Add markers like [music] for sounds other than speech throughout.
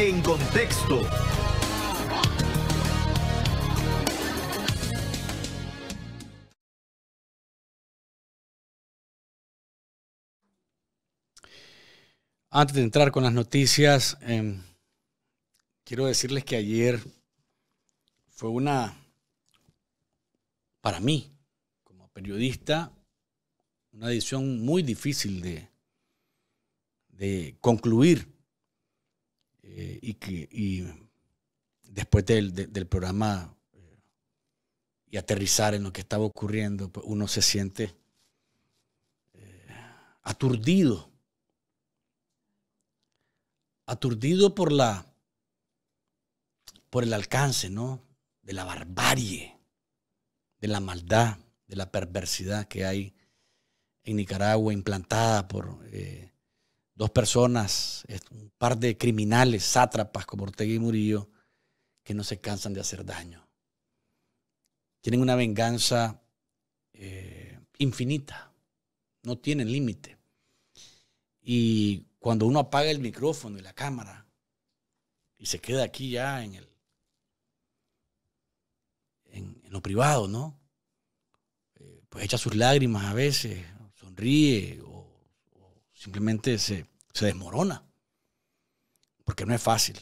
en contexto. Antes de entrar con las noticias, em, quiero decirles que ayer fue una, para mí, como periodista, una edición muy difícil de, de concluir eh, y, que, después del, programa eh, y aterrizar en lo que estaba ocurriendo, pues uno se siente eh, aturdido, aturdido por la por el alcance, ¿no? De la barbarie, de la maldad, de la perversidad que hay en Nicaragua implantada por dos personas, un par de criminales, sátrapas como Ortega y Murillo, que no se cansan de hacer daño. Tienen una venganza eh, infinita, no tienen límite. Y cuando uno apaga el micrófono y la cámara y se queda aquí ya en el en, lo privado, ¿no? Eh, pues echa sus lágrimas a veces, sonríe o simplemente se, se desmorona. Porque no es fácil.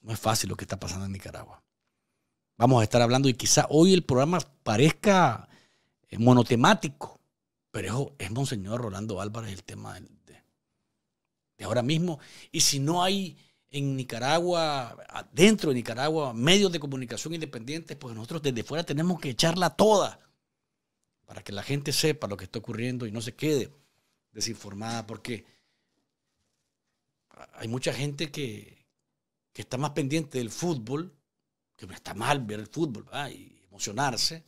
No es fácil lo que está pasando en Nicaragua. Vamos a estar hablando y quizá hoy el programa parezca eh, monotemático, pero es, Monseñor Rolando Álvarez el tema de, de ahora mismo. Y si no hay en Nicaragua, dentro de Nicaragua, medios de comunicación independientes, pues nosotros desde fuera tenemos que echarla toda para que la gente sepa lo que está ocurriendo y no se quede desinformada, porque hay mucha gente que, está más pendiente del fútbol, que está mal ver el fútbol y emocionarse,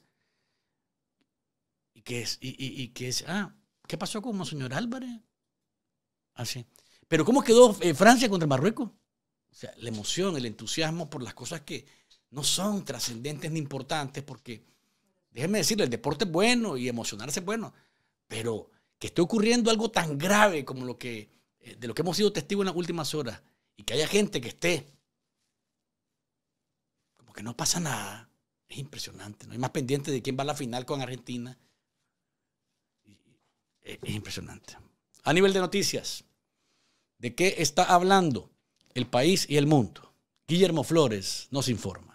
y que es, que ah, ¿qué pasó con Monseñor Álvarez? Así. Ah, pero ¿cómo quedó eh, Francia contra Marruecos? O sea, la emoción, el entusiasmo por las cosas que no son trascendentes ni importantes, porque, déjenme decirle, el deporte es bueno y emocionarse es bueno, pero que esté ocurriendo algo tan grave como lo que eh, de lo que hemos sido testigos en las últimas horas, y que haya gente que esté como que no pasa nada, es impresionante. No hay más pendiente de quién va a la final con Argentina. Eh, es impresionante. A nivel de noticias, ¿de qué está hablando el país y el mundo? Guillermo Flores nos informa.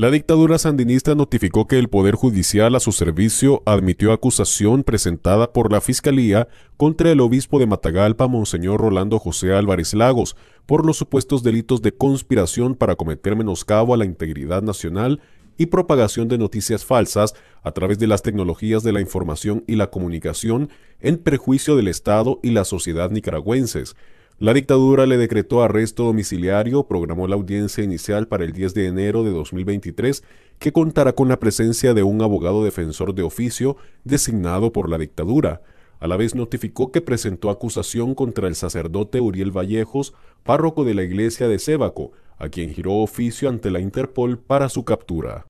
La dictadura sandinista notificó que el Poder Judicial a su servicio admitió acusación presentada por la Fiscalía contra el obispo de Matagalpa, Monseñor Rolando José Álvarez Lagos, por los supuestos delitos de conspiración para cometer menoscabo a la integridad nacional y propagación de noticias falsas a través de las tecnologías de la información y la comunicación en perjuicio del Estado y la sociedad nicaragüenses la dictadura le decretó arresto domiciliario, programó la audiencia inicial para el 10 de enero de 2023, que contará con la presencia de un abogado defensor de oficio designado por la dictadura. A la vez notificó que presentó acusación contra el sacerdote Uriel Vallejos, párroco de la iglesia de Sébaco, a quien giró oficio ante la Interpol para su captura.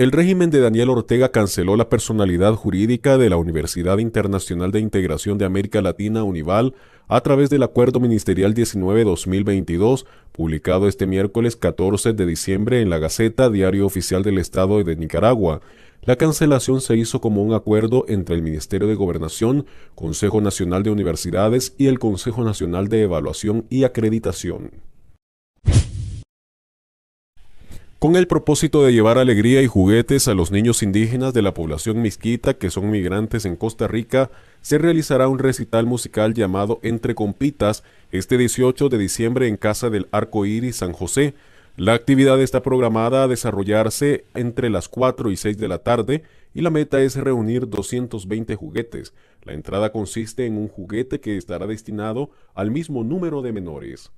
El régimen de Daniel Ortega canceló la personalidad jurídica de la Universidad Internacional de Integración de América Latina Unival a través del Acuerdo Ministerial 19-2022, publicado este miércoles 14 de diciembre en la Gaceta Diario Oficial del Estado de Nicaragua. La cancelación se hizo como un acuerdo entre el Ministerio de Gobernación, Consejo Nacional de Universidades y el Consejo Nacional de Evaluación y Acreditación con el propósito de llevar alegría y juguetes a los niños indígenas de la población misquita que son migrantes en Costa Rica, se realizará un recital musical llamado Entre Compitas este 18 de diciembre en Casa del Arco Iris San José. La actividad está programada a desarrollarse entre las 4 y 6 de la tarde y la meta es reunir 220 juguetes. La entrada consiste en un juguete que estará destinado al mismo número de menores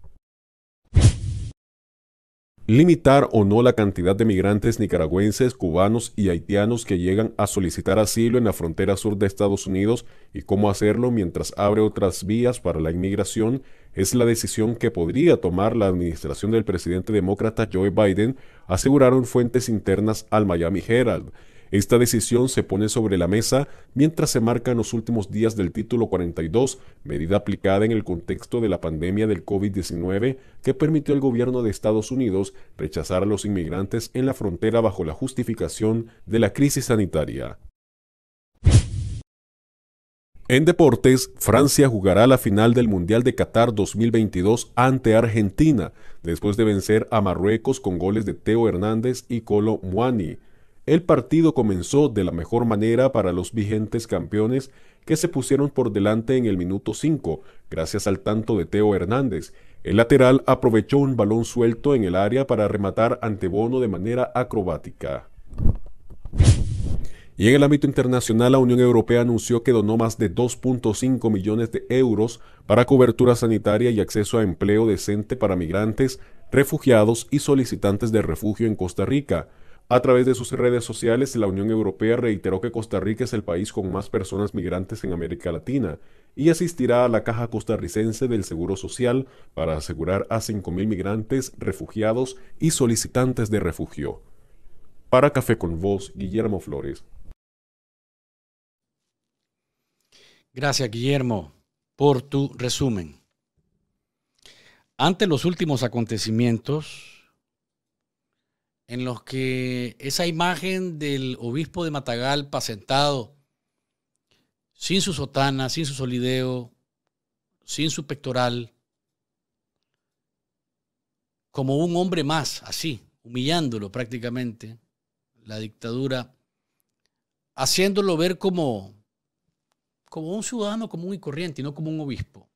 limitar o no la cantidad de migrantes nicaragüenses, cubanos y haitianos que llegan a solicitar asilo en la frontera sur de Estados Unidos y cómo hacerlo mientras abre otras vías para la inmigración es la decisión que podría tomar la administración del presidente demócrata Joe Biden, aseguraron fuentes internas al Miami Herald. Esta decisión se pone sobre la mesa mientras se marcan los últimos días del título 42, medida aplicada en el contexto de la pandemia del COVID-19 que permitió al gobierno de Estados Unidos rechazar a los inmigrantes en la frontera bajo la justificación de la crisis sanitaria. En deportes, Francia jugará la final del Mundial de Qatar 2022 ante Argentina, después de vencer a Marruecos con goles de Teo Hernández y Colo Muani. El partido comenzó de la mejor manera para los vigentes campeones que se pusieron por delante en el minuto 5, gracias al tanto de Teo Hernández. El lateral aprovechó un balón suelto en el área para rematar ante Bono de manera acrobática. Y en el ámbito internacional, la Unión Europea anunció que donó más de 2.5 millones de euros para cobertura sanitaria y acceso a empleo decente para migrantes, refugiados y solicitantes de refugio en Costa Rica. A través de sus redes sociales, la Unión Europea reiteró que Costa Rica es el país con más personas migrantes en América Latina y asistirá a la Caja Costarricense del Seguro Social para asegurar a 5.000 migrantes, refugiados y solicitantes de refugio. Para Café con Voz, Guillermo Flores. Gracias, Guillermo, por tu resumen. Ante los últimos acontecimientos en los que esa imagen del obispo de Matagalpa sentado, sin su sotana, sin su solideo, sin su pectoral, como un hombre más, así, humillándolo prácticamente, la dictadura, haciéndolo ver como, como un ciudadano común y corriente, y no como un obispo.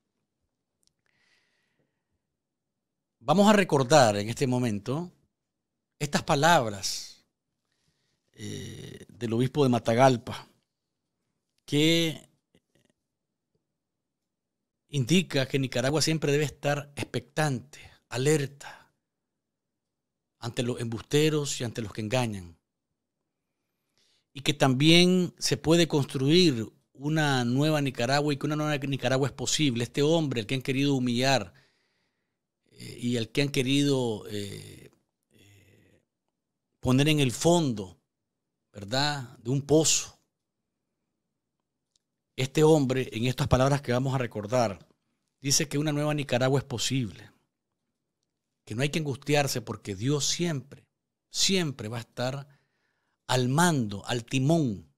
Vamos a recordar en este momento estas palabras eh, del obispo de Matagalpa, que indica que Nicaragua siempre debe estar expectante, alerta, ante los embusteros y ante los que engañan. Y que también se puede construir una nueva Nicaragua y que una nueva Nicaragua es posible. Este hombre, el que han querido humillar eh, y el que han querido eh, poner en el fondo, ¿verdad?, de un pozo. Este hombre, en estas palabras que vamos a recordar, dice que una nueva Nicaragua es posible, que no hay que angustiarse porque Dios siempre, siempre va a estar al mando, al timón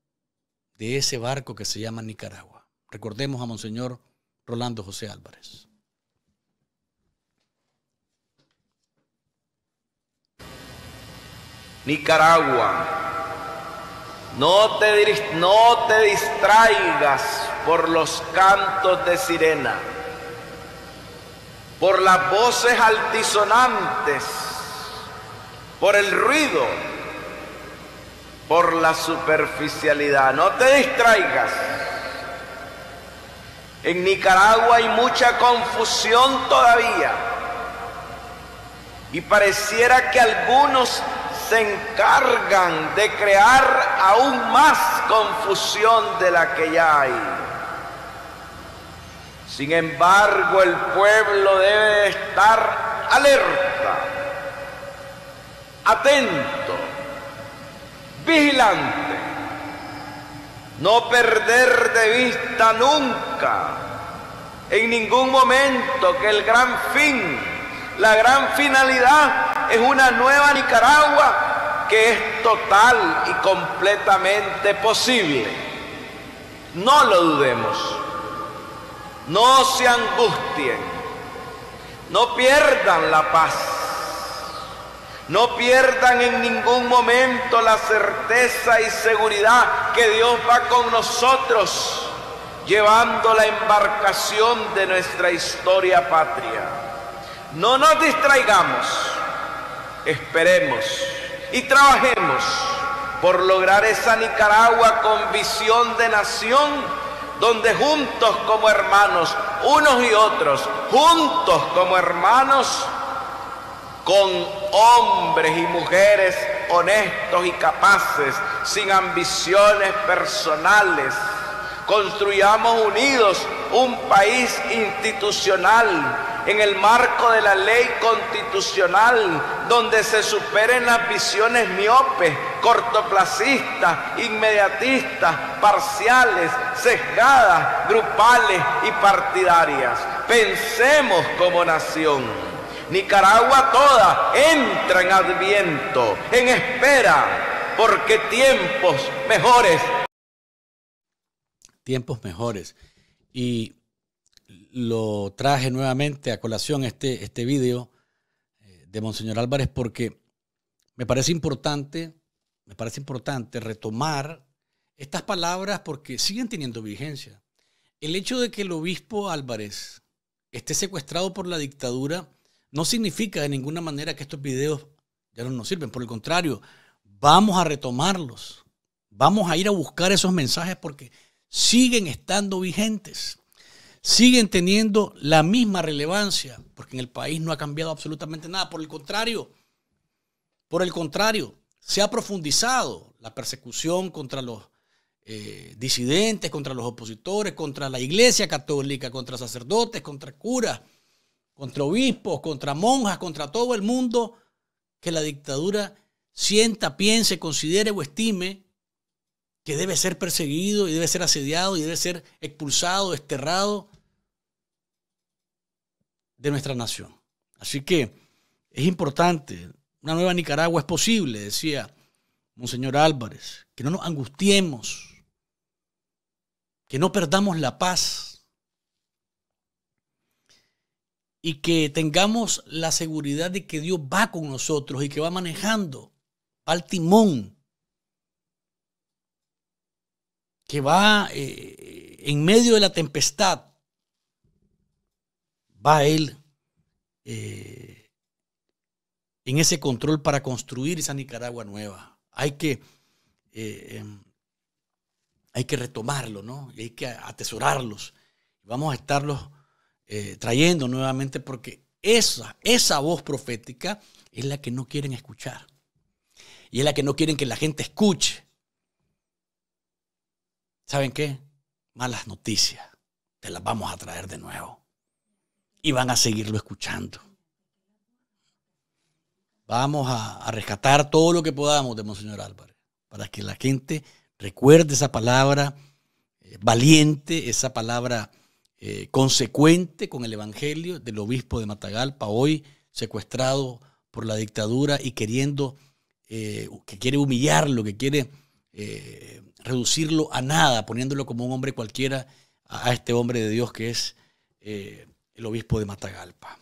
de ese barco que se llama Nicaragua. Recordemos a Monseñor Rolando José Álvarez. Nicaragua. No te, no te distraigas por los cantos de sirena, por las voces altisonantes, por el ruido, por la superficialidad. No te distraigas. En Nicaragua hay mucha confusión todavía. Y pareciera que algunos se encargan de crear aún más confusión de la que ya hay. Sin embargo, el pueblo debe estar alerta, atento, vigilante, no perder de vista nunca, en ningún momento, que el gran fin la gran finalidad es una nueva Nicaragua que es total y completamente posible. No lo dudemos. No se angustien. No pierdan la paz. No pierdan en ningún momento la certeza y seguridad que Dios va con nosotros llevando la embarcación de nuestra historia patria. No nos distraigamos, esperemos y trabajemos por lograr esa Nicaragua con visión de nación donde juntos como hermanos, unos y otros, juntos como hermanos, con hombres y mujeres honestos y capaces, sin ambiciones personales, Construyamos unidos un país institucional en el marco de la ley constitucional, donde se superen las visiones miopes, cortoplacistas, inmediatistas, parciales, sesgadas, grupales y partidarias. Pensemos como nación. Nicaragua toda entra en adviento, en espera, porque tiempos mejores tiempos mejores. Y lo traje nuevamente a colación este, este video eh, de Monseñor Álvarez porque me parece importante, me parece importante retomar estas palabras porque siguen teniendo vigencia. El hecho de que el obispo Álvarez esté secuestrado por la dictadura no significa de ninguna manera que estos videos ya no nos sirven. Por el contrario, vamos a retomarlos. Vamos a ir a buscar esos mensajes porque siguen estando vigentes, siguen teniendo la misma relevancia, porque en el país no ha cambiado absolutamente nada. Por el contrario, por el contrario, se ha profundizado la persecución contra los eh, disidentes, contra los opositores, contra la iglesia católica, contra sacerdotes, contra curas, contra obispos, contra monjas, contra todo el mundo que la dictadura sienta, piense, considere o estime que debe ser perseguido y debe ser asediado y debe ser expulsado, desterrado de nuestra nación. Así que es importante, una nueva Nicaragua es posible, decía Monseñor Álvarez, que no nos angustiemos, que no perdamos la paz y que tengamos la seguridad de que Dios va con nosotros y que va manejando, al timón que va eh, en medio de la tempestad, va él eh, en ese control para construir esa Nicaragua nueva. Hay que, eh, em, hay que retomarlo, ¿no? hay que atesorarlos. Vamos a estarlos trayendo nuevamente porque esa, esa voz profética es la que no quieren escuchar. Y es la que no quieren que la gente escuche. ¿Saben qué? Malas noticias. Te las vamos a traer de nuevo. Y van a seguirlo escuchando. Vamos a, rescatar todo lo que podamos de Monseñor Álvarez para que la gente recuerde esa palabra eh, valiente, esa palabra eh, consecuente con el Evangelio del obispo de Matagalpa, hoy secuestrado por la dictadura y queriendo, eh, que quiere humillarlo, que quiere eh, reducirlo a nada, poniéndolo como un hombre cualquiera a, este hombre de Dios que es eh, el obispo de Matagalpa.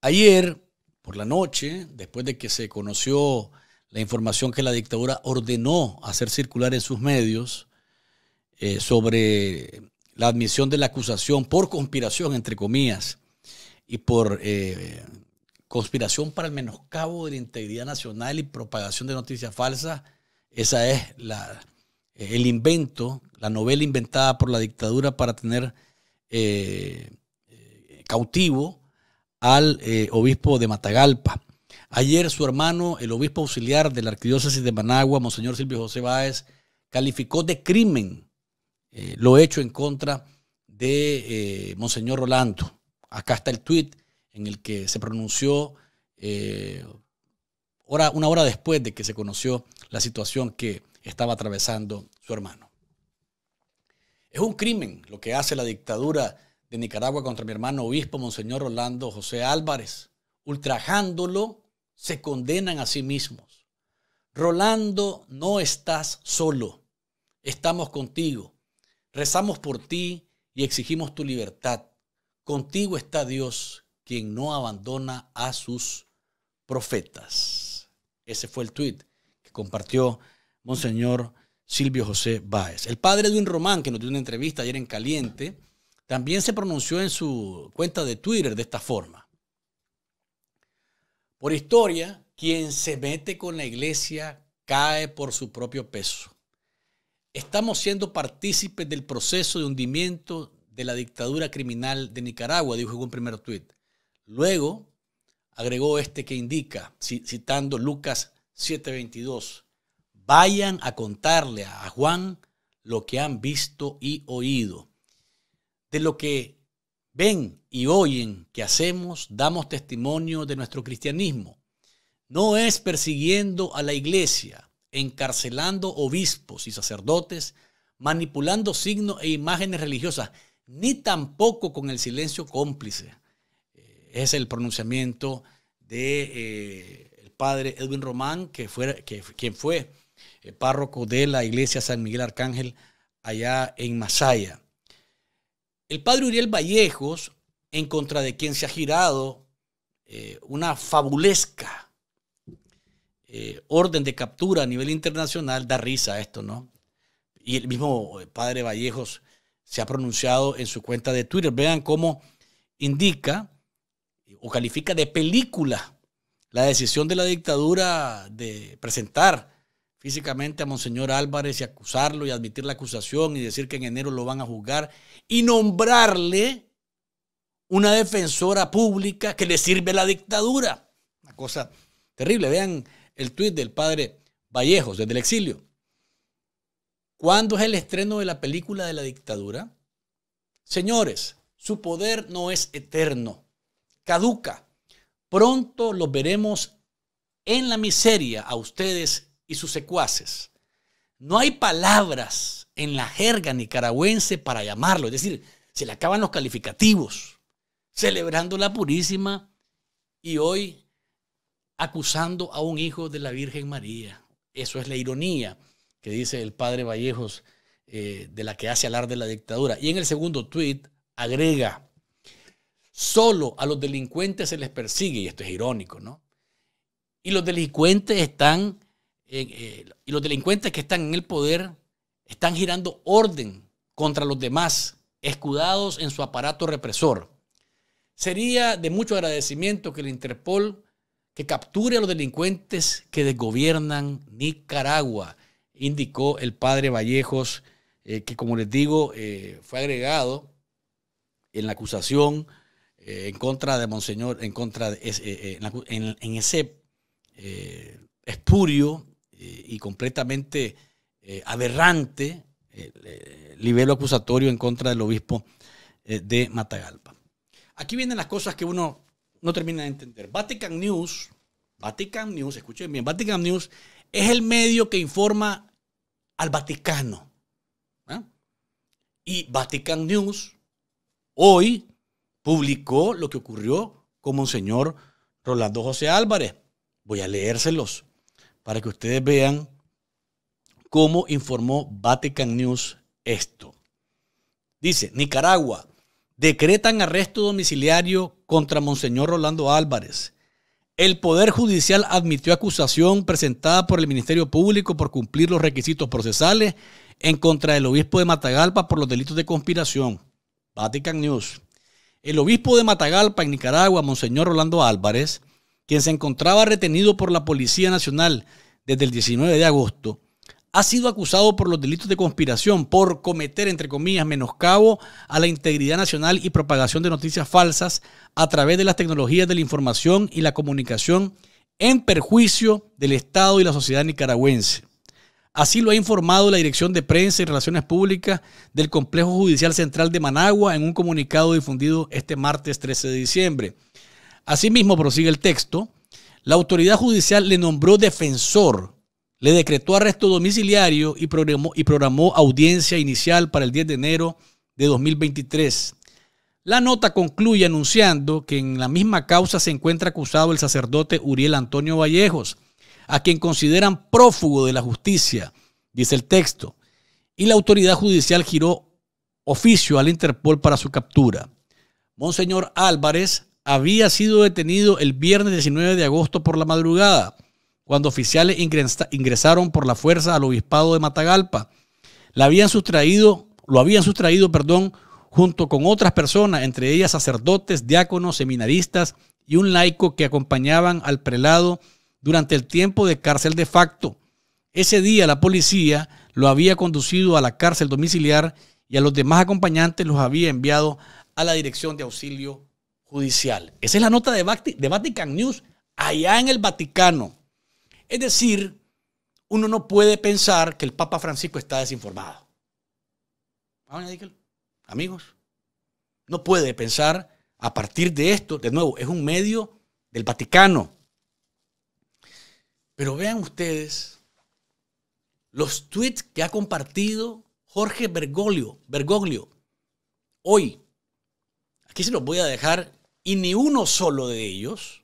Ayer, por la noche, después de que se conoció la información que la dictadura ordenó hacer circular en sus medios eh, sobre la admisión de la acusación por conspiración, entre comillas, y por conspiración para el menoscabo de la integridad nacional y propagación de noticias falsas esa es el invento, la novela inventada por la dictadura para tener eh, eh, cautivo al eh, obispo de Matagalpa. Ayer su hermano, el obispo auxiliar de la arquidiócesis de Managua, Monseñor Silvio José Báez, calificó de crimen lo hecho en contra de Monseñor Rolando. Acá está el tuit en el que se pronunció una hora después de que se conoció la situación que estaba atravesando su hermano. Es un crimen lo que hace la dictadura de Nicaragua contra mi hermano obispo, Monseñor Rolando José Álvarez. Ultrajándolo, se condenan a sí mismos. Rolando, no estás solo. Estamos contigo. Rezamos por ti y exigimos tu libertad. Contigo está Dios, quien no abandona a sus profetas. Ese fue el tuit compartió Monseñor Silvio José Báez. El padre de un Román, que nos dio una entrevista ayer en Caliente, también se pronunció en su cuenta de Twitter de esta forma. Por historia, quien se mete con la iglesia cae por su propio peso. Estamos siendo partícipes del proceso de hundimiento de la dictadura criminal de Nicaragua, dijo en un primer tuit. Luego agregó este que indica, citando Lucas 7:22. Vayan a contarle a Juan lo que han visto y oído. De lo que ven y oyen que hacemos, damos testimonio de nuestro cristianismo. No es persiguiendo a la iglesia, encarcelando obispos y sacerdotes, manipulando signos e imágenes religiosas, ni tampoco con el silencio cómplice. Eh, es el pronunciamiento de eh, padre Edwin Román, que fue, que, quien fue eh, párroco de la iglesia San Miguel Arcángel allá en Masaya. El padre Uriel Vallejos, en contra de quien se ha girado eh, una fabulesca eh, orden de captura a nivel internacional, da risa esto, ¿no? Y el mismo padre Vallejos se ha pronunciado en su cuenta de Twitter. Vean cómo indica o califica de película la decisión de la dictadura de presentar físicamente a Monseñor Álvarez y acusarlo y admitir la acusación y decir que en enero lo van a juzgar y nombrarle una defensora pública que le sirve la dictadura. Una cosa terrible. Vean el tuit del padre Vallejos desde el exilio. ¿Cuándo es el estreno de la película de la dictadura? Señores, su poder no es eterno, caduca. Pronto los veremos en la miseria a ustedes y sus secuaces. No hay palabras en la jerga nicaragüense para llamarlo. Es decir, se le acaban los calificativos. Celebrando la purísima y hoy acusando a un hijo de la Virgen María. Eso es la ironía que dice el padre Vallejos eh, de la que hace alarde la dictadura. Y en el segundo tuit agrega, Solo a los delincuentes se les persigue, y esto es irónico, ¿no? Y los delincuentes están, eh, y los delincuentes que están en el poder están girando orden contra los demás, escudados en su aparato represor. Sería de mucho agradecimiento que el Interpol que capture a los delincuentes que desgobiernan Nicaragua, indicó el padre Vallejos, eh, que como les digo, eh, fue agregado en la acusación eh, en contra de Monseñor, en contra de ese, eh, eh, en, ese espurio y completamente aberrante libelo acusatorio en contra del obispo de Matagalpa. Aquí vienen las cosas que uno no termina de entender. Vatican News, Vatican News, escuchen bien, Vatican News es el medio que informa al Vaticano. Y Vatican News hoy publicó lo que ocurrió con Monseñor Rolando José Álvarez. Voy a leérselos para que ustedes vean cómo informó Vatican News esto. Dice, Nicaragua, decretan arresto domiciliario contra Monseñor Rolando Álvarez. El Poder Judicial admitió acusación presentada por el Ministerio Público por cumplir los requisitos procesales en contra del obispo de Matagalpa por los delitos de conspiración. Vatican News. El obispo de Matagalpa, en Nicaragua, Monseñor Rolando Álvarez, quien se encontraba retenido por la Policía Nacional desde el 19 de agosto, ha sido acusado por los delitos de conspiración por cometer, entre comillas, menoscabo a la integridad nacional y propagación de noticias falsas a través de las tecnologías de la información y la comunicación en perjuicio del Estado y la sociedad nicaragüense. Así lo ha informado la Dirección de Prensa y Relaciones Públicas del Complejo Judicial Central de Managua en un comunicado difundido este martes 13 de diciembre. Asimismo, prosigue el texto, la autoridad judicial le nombró defensor, le decretó arresto domiciliario y programó, audiencia inicial para el 10 de enero de 2023. La nota concluye anunciando que en la misma causa se encuentra acusado el sacerdote Uriel Antonio Vallejos, a quien consideran prófugo de la justicia, dice el texto. Y la autoridad judicial giró oficio al Interpol para su captura. Monseñor Álvarez había sido detenido el viernes 19 de agosto por la madrugada, cuando oficiales ingresaron por la fuerza al obispado de Matagalpa. La habían sustraído, lo habían sustraído, perdón, junto con otras personas, entre ellas sacerdotes, diáconos, seminaristas y un laico que acompañaban al prelado durante el tiempo de cárcel de facto. Ese día la policía lo había conducido a la cárcel domiciliar y a los demás acompañantes los había enviado a la dirección de auxilio judicial. Esa es la nota de, Vatican News allá en el Vaticano. Es decir, uno no puede pensar que el Papa Francisco está desinformado. Amigos, no puede pensar a partir de esto, de nuevo, es un medio del Vaticano, pero vean ustedes los tweets que ha compartido Jorge Bergoglio, Bergoglio hoy. Aquí se los voy a dejar y ni uno solo de ellos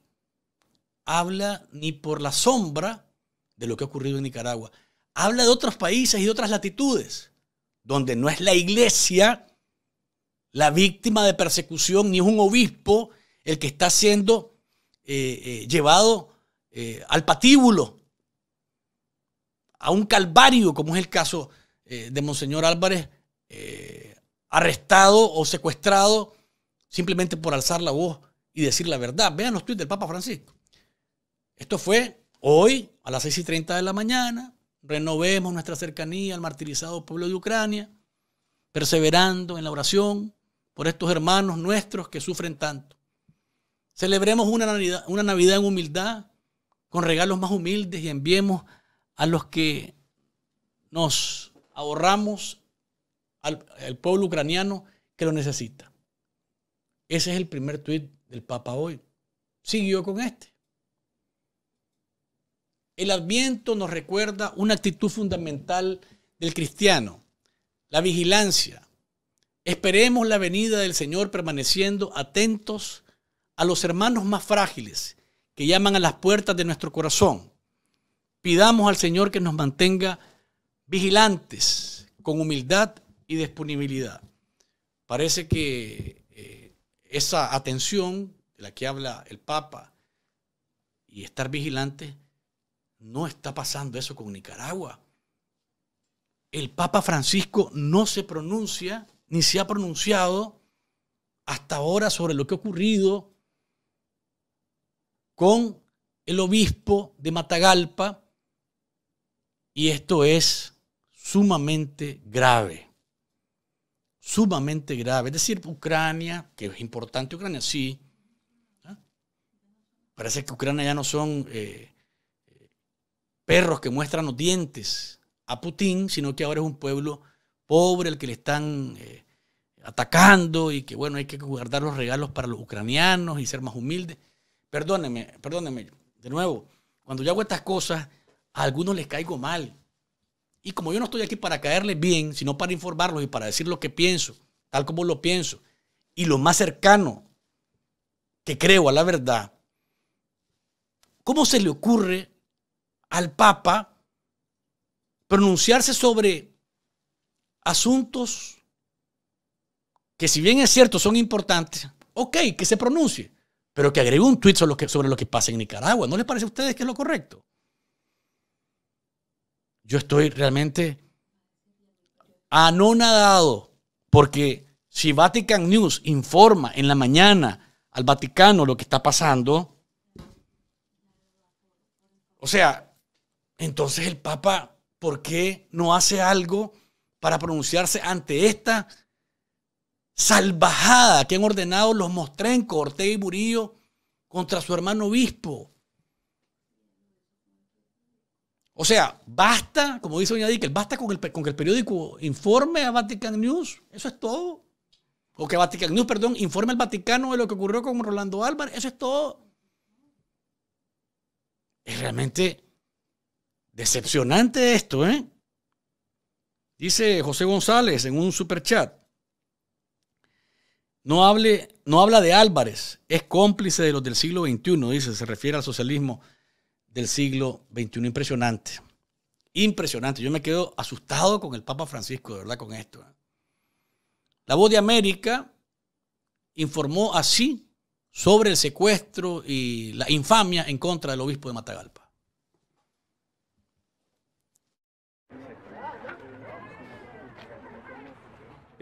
habla ni por la sombra de lo que ha ocurrido en Nicaragua. Habla de otros países y de otras latitudes, donde no es la iglesia la víctima de persecución, ni es un obispo el que está siendo eh, eh, llevado eh, al patíbulo, a un calvario, como es el caso eh, de Monseñor Álvarez, eh, arrestado o secuestrado simplemente por alzar la voz y decir la verdad. Vean los tweets del Papa Francisco. Esto fue hoy a las 6 y 30 de la mañana. Renovemos nuestra cercanía al martirizado pueblo de Ucrania, perseverando en la oración por estos hermanos nuestros que sufren tanto. Celebremos una Navidad en humildad, con regalos más humildes y enviemos a los que nos ahorramos al, pueblo ucraniano que lo necesita. Ese es el primer tuit del Papa hoy. Siguió con este. El adviento nos recuerda una actitud fundamental del cristiano, la vigilancia. Esperemos la venida del Señor permaneciendo atentos a los hermanos más frágiles que llaman a las puertas de nuestro corazón. Pidamos al Señor que nos mantenga vigilantes, con humildad y disponibilidad. Parece que eh, esa atención de la que habla el Papa y estar vigilantes, no está pasando eso con Nicaragua. El Papa Francisco no se pronuncia ni se ha pronunciado hasta ahora sobre lo que ha ocurrido con el obispo de Matagalpa y esto es sumamente grave, sumamente grave. Es decir, Ucrania, que es importante Ucrania, sí. ¿ah? Parece que Ucrania ya no son eh, perros que muestran los dientes a Putin, sino que ahora es un pueblo pobre al que le están eh, atacando y que bueno, hay que guardar los regalos para los ucranianos y ser más humildes. Perdóneme, perdóneme. de nuevo, cuando yo hago estas cosas, a algunos les caigo mal. Y como yo no estoy aquí para caerles bien, sino para informarlos y para decir lo que pienso, tal como lo pienso, y lo más cercano que creo a la verdad, ¿cómo se le ocurre al Papa pronunciarse sobre asuntos que si bien es cierto son importantes, ok, que se pronuncie, pero que agregue un tuit sobre lo que, sobre lo que pasa en Nicaragua. ¿No les parece a ustedes que es lo correcto? Yo estoy realmente anonadado porque si Vatican News informa en la mañana al Vaticano lo que está pasando, o sea, entonces el Papa, ¿por qué no hace algo para pronunciarse ante esta salvajada que han ordenado los mostrencos, Ortega y Burillo, contra su hermano obispo. O sea, basta, como dice doña Dickel, basta con, con que el periódico informe a Vatican News, eso es todo. O que Vatican News, perdón, informe al Vaticano de lo que ocurrió con Rolando Álvarez, eso es todo. Es realmente decepcionante esto, ¿eh? Dice José González en un superchat. No, no habla de Álvarez, es cómplice de los del siglo XXI, dice, se refiere al socialismo del siglo XXI. Impresionante. Impresionante. Yo me quedo asustado con el Papa Francisco, de verdad, con esto. ¿eh? La Voz de América informó así sobre el secuestro y la infamia en contra del obispo de Matagalpa.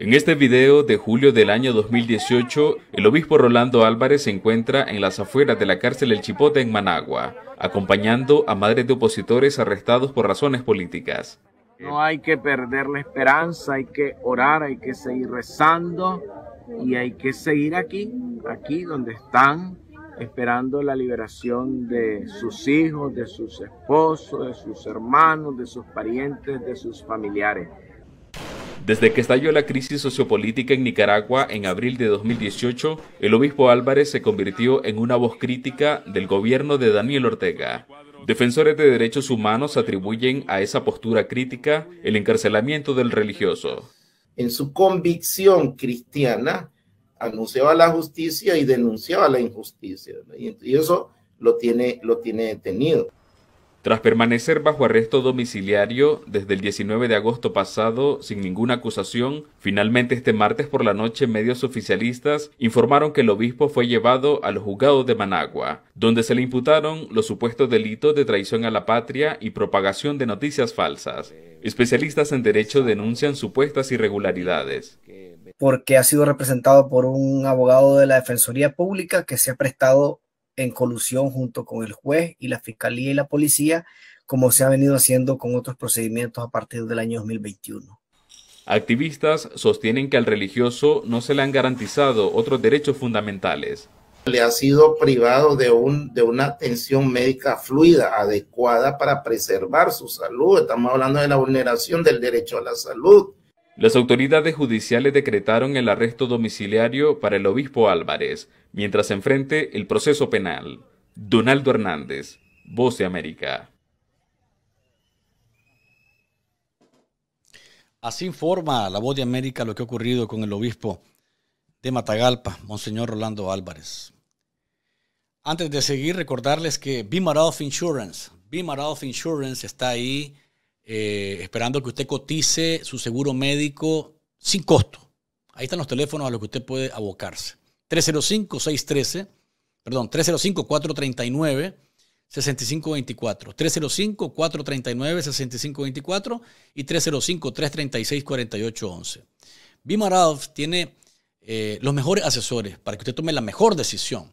En este video de julio del año 2018, el obispo Rolando Álvarez se encuentra en las afueras de la cárcel El Chipote en Managua, acompañando a madres de opositores arrestados por razones políticas. No hay que perder la esperanza, hay que orar, hay que seguir rezando y hay que seguir aquí, aquí donde están, esperando la liberación de sus hijos, de sus esposos, de sus hermanos, de sus parientes, de sus familiares. Desde que estalló la crisis sociopolítica en Nicaragua en abril de 2018, el obispo Álvarez se convirtió en una voz crítica del gobierno de Daniel Ortega. Defensores de derechos humanos atribuyen a esa postura crítica el encarcelamiento del religioso. En su convicción cristiana, anunciaba la justicia y denunciaba la injusticia. Y eso lo tiene, lo tiene detenido. Tras permanecer bajo arresto domiciliario desde el 19 de agosto pasado sin ninguna acusación, finalmente este martes por la noche medios oficialistas informaron que el obispo fue llevado al juzgado de Managua, donde se le imputaron los supuestos delitos de traición a la patria y propagación de noticias falsas. Especialistas en derecho denuncian supuestas irregularidades. Porque ha sido representado por un abogado de la Defensoría Pública que se ha prestado en colusión junto con el juez y la fiscalía y la policía, como se ha venido haciendo con otros procedimientos a partir del año 2021. Activistas sostienen que al religioso no se le han garantizado otros derechos fundamentales. Le ha sido privado de, un, de una atención médica fluida, adecuada para preservar su salud. Estamos hablando de la vulneración del derecho a la salud las autoridades judiciales decretaron el arresto domiciliario para el obispo Álvarez, mientras enfrente el proceso penal. Donaldo Hernández, Voz de América. Así informa la Voz de América lo que ha ocurrido con el obispo de Matagalpa, Monseñor Rolando Álvarez. Antes de seguir, recordarles que Bimaroff Insurance, Insurance está ahí eh, esperando que usted cotice su seguro médico sin costo. Ahí están los teléfonos a los que usted puede abocarse. 305-613, perdón, 305-439. 6524, 305-439-6524 y 305-336-4811. Bima Ralph tiene eh, los mejores asesores para que usted tome la mejor decisión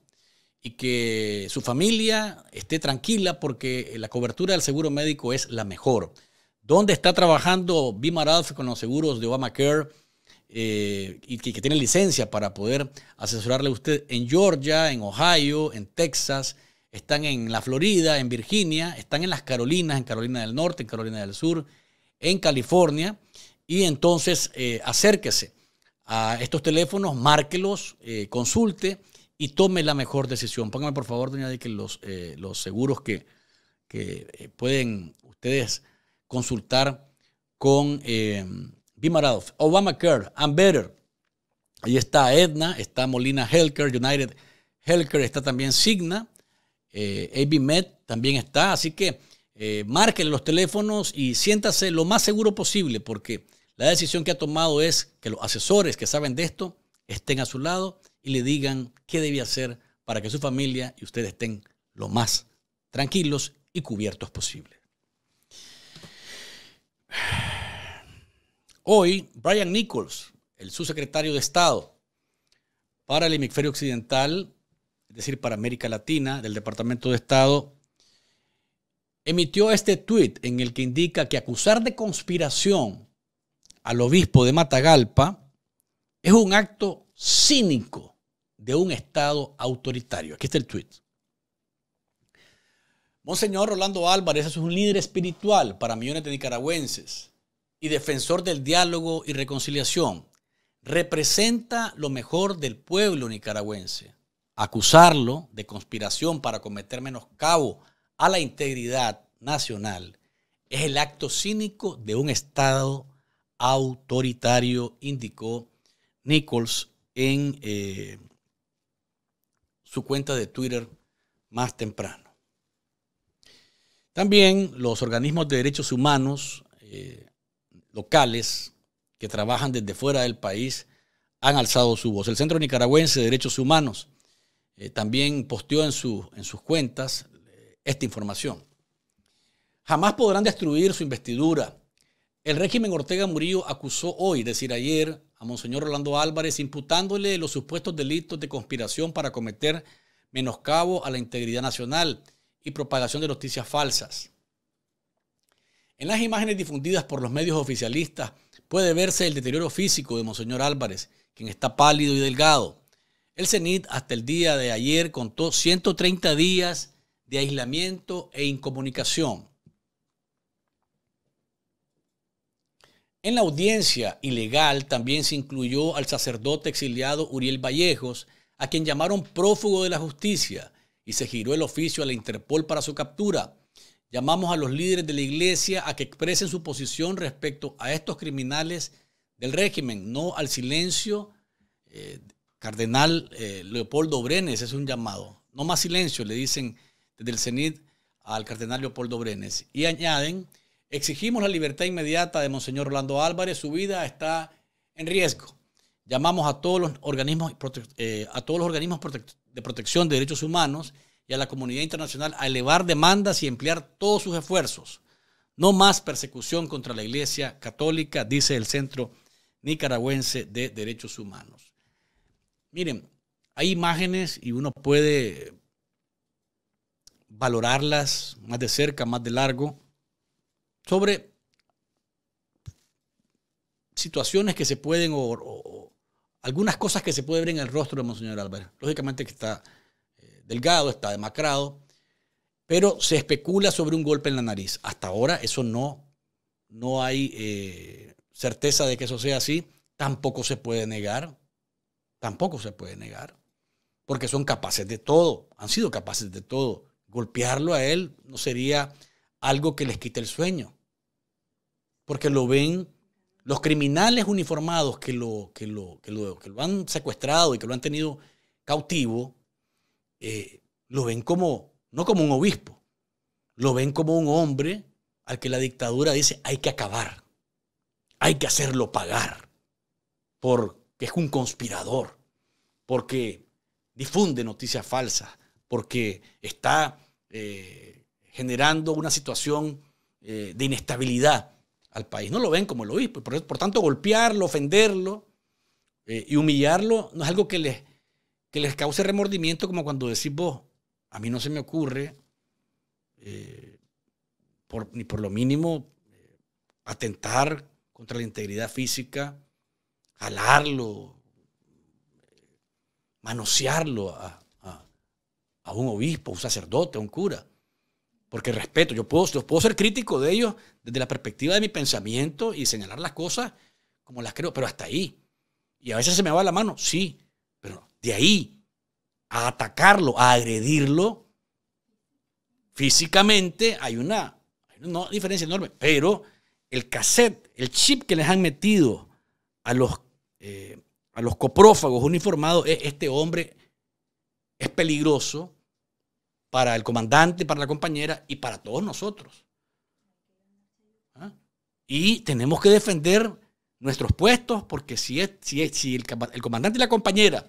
y que su familia esté tranquila porque la cobertura del seguro médico es la mejor. ¿Dónde está trabajando Bima con los seguros de Obamacare? Eh, y que, tiene licencia para poder asesorarle a usted en Georgia, en Ohio, en Texas, están en la Florida, en Virginia, están en las Carolinas, en Carolina del Norte, en Carolina del Sur, en California. Y entonces eh, acérquese a estos teléfonos, márquelos, eh, consulte y tome la mejor decisión. Póngame por favor, doña Dick, los, los seguros que, que pueden ustedes consultar con eh, Obama Obamacare, Amber, Better. Ahí está Edna, está Molina Healthcare, United Healthcare, está también Signa, eh, Med también está. Así que eh, márquenle los teléfonos y siéntase lo más seguro posible, porque la decisión que ha tomado es que los asesores que saben de esto estén a su lado y le digan qué debe hacer para que su familia y ustedes estén lo más tranquilos y cubiertos posible. Hoy, Brian Nichols, el subsecretario de Estado para el hemisferio occidental, es decir, para América Latina, del Departamento de Estado, emitió este tuit en el que indica que acusar de conspiración al obispo de Matagalpa es un acto cínico de un Estado autoritario. Aquí está el tuit. Monseñor Rolando Álvarez es un líder espiritual para millones de nicaragüenses y defensor del diálogo y reconciliación. Representa lo mejor del pueblo nicaragüense. Acusarlo de conspiración para cometer menoscabo a la integridad nacional es el acto cínico de un Estado autoritario, indicó Nichols en eh, su cuenta de Twitter más temprano. También los organismos de derechos humanos eh, locales que trabajan desde fuera del país han alzado su voz. El Centro Nicaragüense de Derechos Humanos eh, también posteó en, en sus cuentas eh, esta información. Jamás podrán destruir su investidura. El régimen Ortega Murillo acusó hoy, es decir, ayer, a Monseñor Rolando Álvarez imputándole los supuestos delitos de conspiración para cometer menoscabo a la integridad nacional y propagación de noticias falsas. En las imágenes difundidas por los medios oficialistas puede verse el deterioro físico de Monseñor Álvarez, quien está pálido y delgado. El CENIT hasta el día de ayer contó 130 días de aislamiento e incomunicación. En la audiencia ilegal también se incluyó al sacerdote exiliado Uriel Vallejos, a quien llamaron prófugo de la justicia, y se giró el oficio a la Interpol para su captura. Llamamos a los líderes de la Iglesia a que expresen su posición respecto a estos criminales del régimen, no al silencio. Eh, cardenal eh, Leopoldo Brenes es un llamado. No más silencio, le dicen desde el CENIT al cardenal Leopoldo Brenes. Y añaden, exigimos la libertad inmediata de Monseñor Orlando Álvarez, su vida está en riesgo. Llamamos a todos los organismos, eh, a todos los organismos protectores de Protección de Derechos Humanos y a la comunidad internacional a elevar demandas y emplear todos sus esfuerzos. No más persecución contra la Iglesia Católica, dice el Centro Nicaragüense de Derechos Humanos. Miren, hay imágenes y uno puede valorarlas más de cerca, más de largo, sobre situaciones que se pueden o, o algunas cosas que se puede ver en el rostro de Monseñor Álvarez. Lógicamente que está eh, delgado, está demacrado, pero se especula sobre un golpe en la nariz. Hasta ahora eso no, no hay eh, certeza de que eso sea así. Tampoco se puede negar. Tampoco se puede negar. Porque son capaces de todo. Han sido capaces de todo. Golpearlo a él no sería algo que les quite el sueño. Porque lo ven los criminales uniformados que lo, lo, que lo han secuestrado y que lo han tenido cautivo, eh, lo ven como, no como un obispo, lo ven como un hombre al que la dictadura dice hay que acabar, hay que hacerlo pagar, porque es un conspirador, porque difunde noticias falsas, porque está eh, generando una situación eh, de inestabilidad al país. No lo ven como el obispo. Pues, por, por tanto, golpearlo, ofenderlo eh, y humillarlo no es algo que les, cause remordimiento como cuando decís vos, a mí no se me ocurre, eh, ni por lo mínimo, eh, atentar contra la integridad física, jalarlo, manosearlo a, a un obispo, un sacerdote, un cura. Porque respeto, yo puedo, puedo ser crítico de ellos desde la perspectiva de mi pensamiento y señalar las cosas como las creo, pero hasta ahí. Y a veces se me va la mano, sí, pero de ahí a atacarlo, a agredirlo, físicamente hay una, diferencia enorme. Pero el cassette, el chip que les han metido a los, eh, a los coprófagos uniformados es este hombre es peligroso, para el comandante, para la compañera y para todos nosotros. ¿Ah? Y tenemos que defender nuestros puestos porque si, el, comandante y la compañera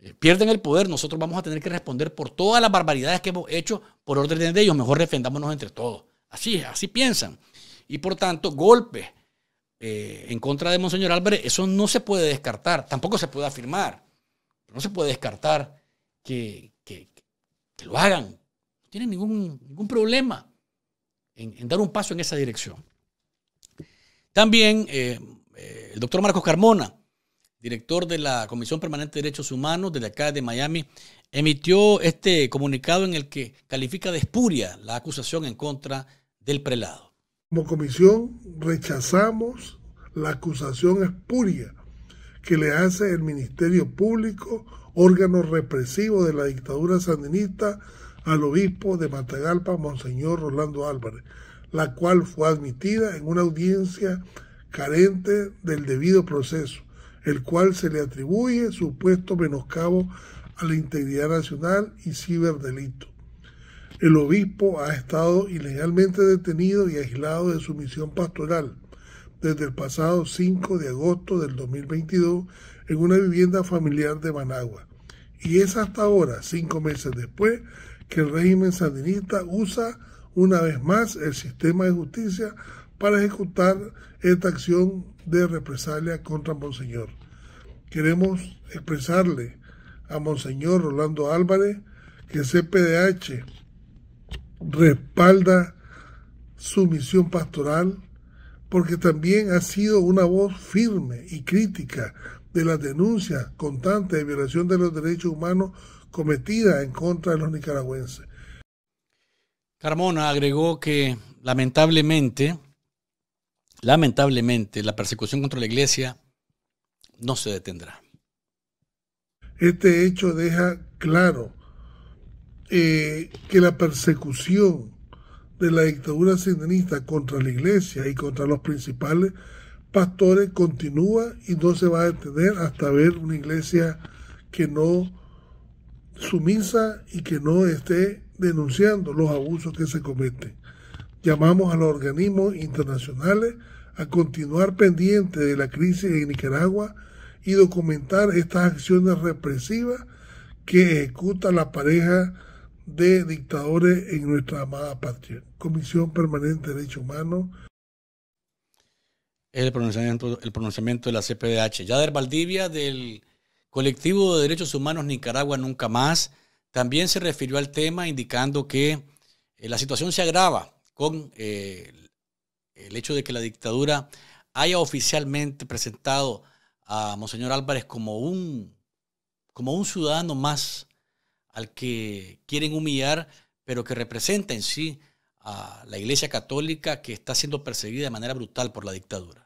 eh, pierden el poder, nosotros vamos a tener que responder por todas las barbaridades que hemos hecho por orden de ellos. Mejor defendámonos entre todos. Así, así piensan. Y por tanto, golpes eh, en contra de Monseñor Álvarez, eso no se puede descartar, tampoco se puede afirmar, no se puede descartar que, que lo hagan. No tienen ningún, problema en, dar un paso en esa dirección. También eh, eh, el doctor Marcos Carmona, director de la Comisión Permanente de Derechos Humanos la acá de Miami, emitió este comunicado en el que califica de espuria la acusación en contra del prelado. Como comisión rechazamos la acusación espuria que le hace el Ministerio Público órgano represivo de la dictadura sandinista, al obispo de Matagalpa, Monseñor Rolando Álvarez, la cual fue admitida en una audiencia carente del debido proceso, el cual se le atribuye supuesto menoscabo a la integridad nacional y ciberdelito. El obispo ha estado ilegalmente detenido y aislado de su misión pastoral desde el pasado 5 de agosto del 2022 en una vivienda familiar de Managua. Y es hasta ahora, cinco meses después, que el régimen sandinista usa una vez más el sistema de justicia para ejecutar esta acción de represalia contra Monseñor. Queremos expresarle a Monseñor Rolando Álvarez que CPDH respalda su misión pastoral porque también ha sido una voz firme y crítica de las denuncias constantes de violación de los derechos humanos cometidas en contra de los nicaragüenses. Carmona agregó que lamentablemente, lamentablemente, la persecución contra la iglesia no se detendrá. Este hecho deja claro eh, que la persecución de la dictadura sandinista contra la iglesia y contra los principales pastores continúa y no se va a detener hasta ver una iglesia que no sumisa y que no esté denunciando los abusos que se cometen. Llamamos a los organismos internacionales a continuar pendientes de la crisis en Nicaragua y documentar estas acciones represivas que ejecuta la pareja de dictadores en nuestra amada patria. Comisión Permanente de Derechos Humanos es el pronunciamiento, pronunciamiento de la CPDH. Yader Valdivia del colectivo de derechos humanos Nicaragua Nunca Más también se refirió al tema indicando que eh, la situación se agrava con eh, el hecho de que la dictadura haya oficialmente presentado a Monseñor Álvarez como un, como un ciudadano más al que quieren humillar, pero que representa en sí a la Iglesia Católica que está siendo perseguida de manera brutal por la dictadura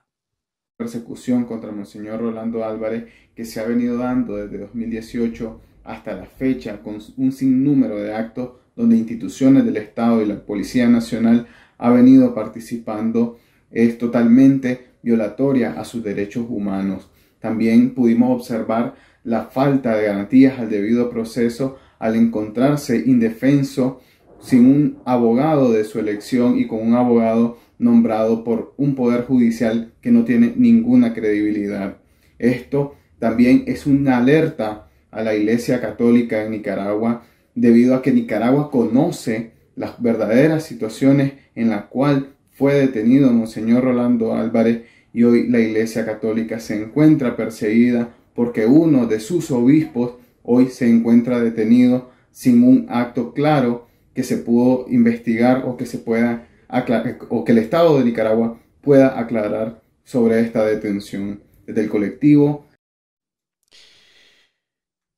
persecución contra Monseñor Rolando Álvarez que se ha venido dando desde 2018 hasta la fecha con un sinnúmero de actos donde instituciones del Estado y la Policía Nacional ha venido participando es totalmente violatoria a sus derechos humanos. También pudimos observar la falta de garantías al debido proceso al encontrarse indefenso sin un abogado de su elección y con un abogado nombrado por un poder judicial que no tiene ninguna credibilidad. Esto también es una alerta a la Iglesia Católica en Nicaragua, debido a que Nicaragua conoce las verdaderas situaciones en las cuales fue detenido Monseñor Rolando Álvarez y hoy la Iglesia Católica se encuentra perseguida porque uno de sus obispos hoy se encuentra detenido sin un acto claro que se pudo investigar o que se pueda o que el Estado de Nicaragua pueda aclarar sobre esta detención del colectivo.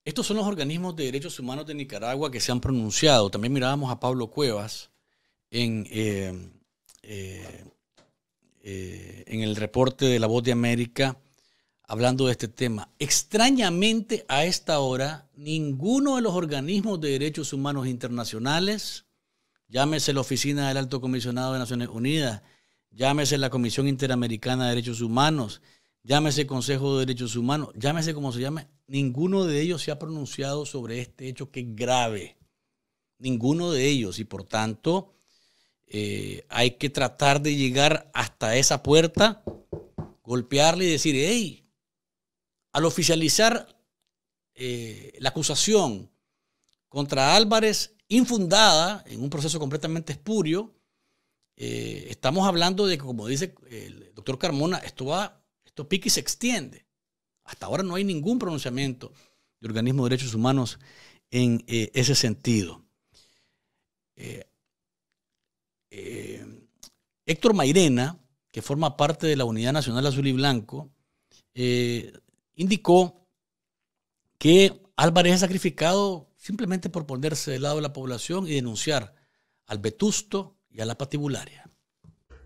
Estos son los organismos de derechos humanos de Nicaragua que se han pronunciado. También mirábamos a Pablo Cuevas en eh, eh, eh, el reporte de La Voz de América hablando de este tema. Extrañamente a esta hora, ninguno de los organismos de derechos humanos internacionales Llámese la Oficina del Alto Comisionado de Naciones Unidas, llámese la Comisión Interamericana de Derechos Humanos, llámese Consejo de Derechos Humanos, llámese como se llame, ninguno de ellos se ha pronunciado sobre este hecho que es grave. Ninguno de ellos. Y por tanto, eh, hay que tratar de llegar hasta esa puerta, golpearle y decir, hey, al oficializar eh, la acusación contra Álvarez, infundada, en un proceso completamente espurio. Eh, estamos hablando de que, como dice el doctor Carmona, esto va, esto pique y se extiende. Hasta ahora no hay ningún pronunciamiento de organismos de derechos humanos en eh, ese sentido. Eh, Héctor Mairena, que forma parte de la Unidad Nacional Azul y Blanco, indicó que Álvarez ha sacrificado simplemente por ponerse del lado de la población y denunciar al vetusto y a la patibularia.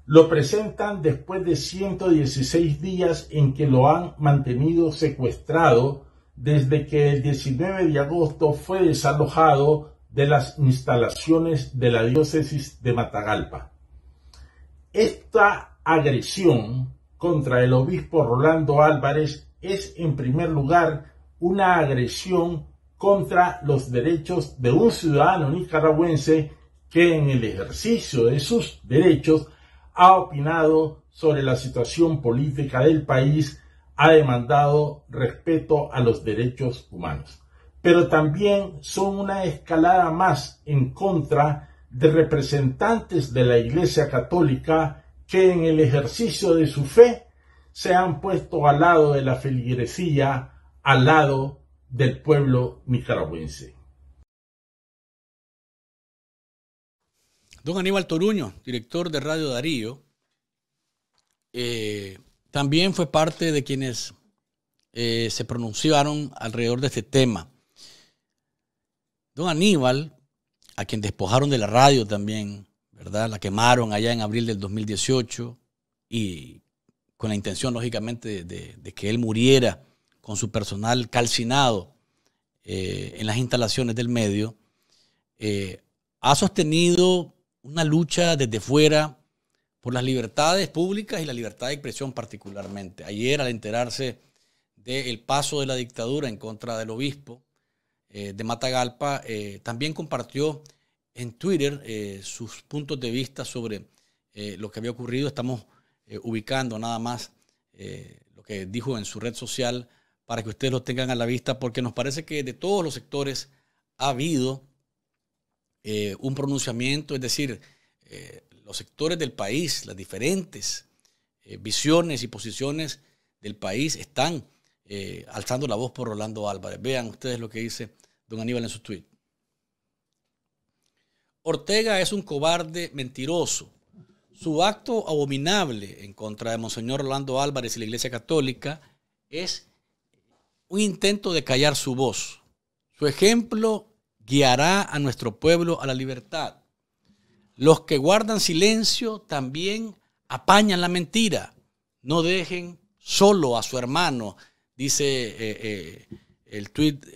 Lo presentan después de 116 días en que lo han mantenido secuestrado desde que el 19 de agosto fue desalojado de las instalaciones de la diócesis de Matagalpa. Esta agresión contra el obispo Rolando Álvarez es en primer lugar una agresión contra los derechos de un ciudadano nicaragüense que en el ejercicio de sus derechos ha opinado sobre la situación política del país, ha demandado respeto a los derechos humanos. Pero también son una escalada más en contra de representantes de la Iglesia Católica que en el ejercicio de su fe se han puesto al lado de la feligresía, al lado del pueblo nicaragüense. Don Aníbal Toruño, director de Radio Darío, eh, también fue parte de quienes eh, se pronunciaron alrededor de este tema. Don Aníbal, a quien despojaron de la radio también, ¿verdad? La quemaron allá en abril del 2018 y con la intención, lógicamente, de que él muriera con su personal calcinado eh, en las instalaciones del medio, eh, ha sostenido una lucha desde fuera por las libertades públicas y la libertad de expresión particularmente. Ayer, al enterarse del paso de la dictadura en contra del obispo eh, de Matagalpa, también compartió en Twitter sus puntos de vista sobre lo que había ocurrido. Estamos ubicando nada más lo que dijo en su red social para que ustedes lo tengan a la vista, porque nos parece que de todos los sectores ha habido eh, un pronunciamiento, es decir, eh, los sectores del país, las diferentes eh, visiones y posiciones del país están alzando la voz por Rolando Álvarez. Vean ustedes lo que dice don Aníbal en su tweet. Ortega es un cobarde mentiroso. Su acto abominable en contra de Monseñor Rolando Álvarez y la Iglesia Católica es un intento de callar su voz. Su ejemplo guiará a nuestro pueblo a la libertad. Los que guardan silencio también apañan la mentira. No dejen solo a su hermano, dice eh, eh, el,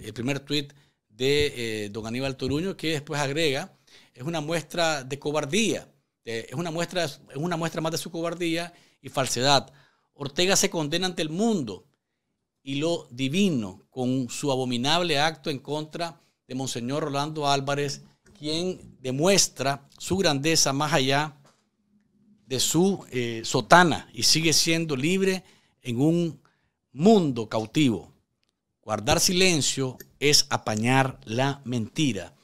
el primer tuit de eh, don Aníbal Toruño, que después agrega, es una muestra de cobardía, es, una muestra, es una muestra más de su cobardía y falsedad. Ortega se condena ante el mundo y lo divino con su abominable acto en contra de Monseñor Rolando Álvarez, quien demuestra su grandeza más allá de su eh, sotana y sigue siendo libre en un mundo cautivo. Guardar silencio es apañar la mentira,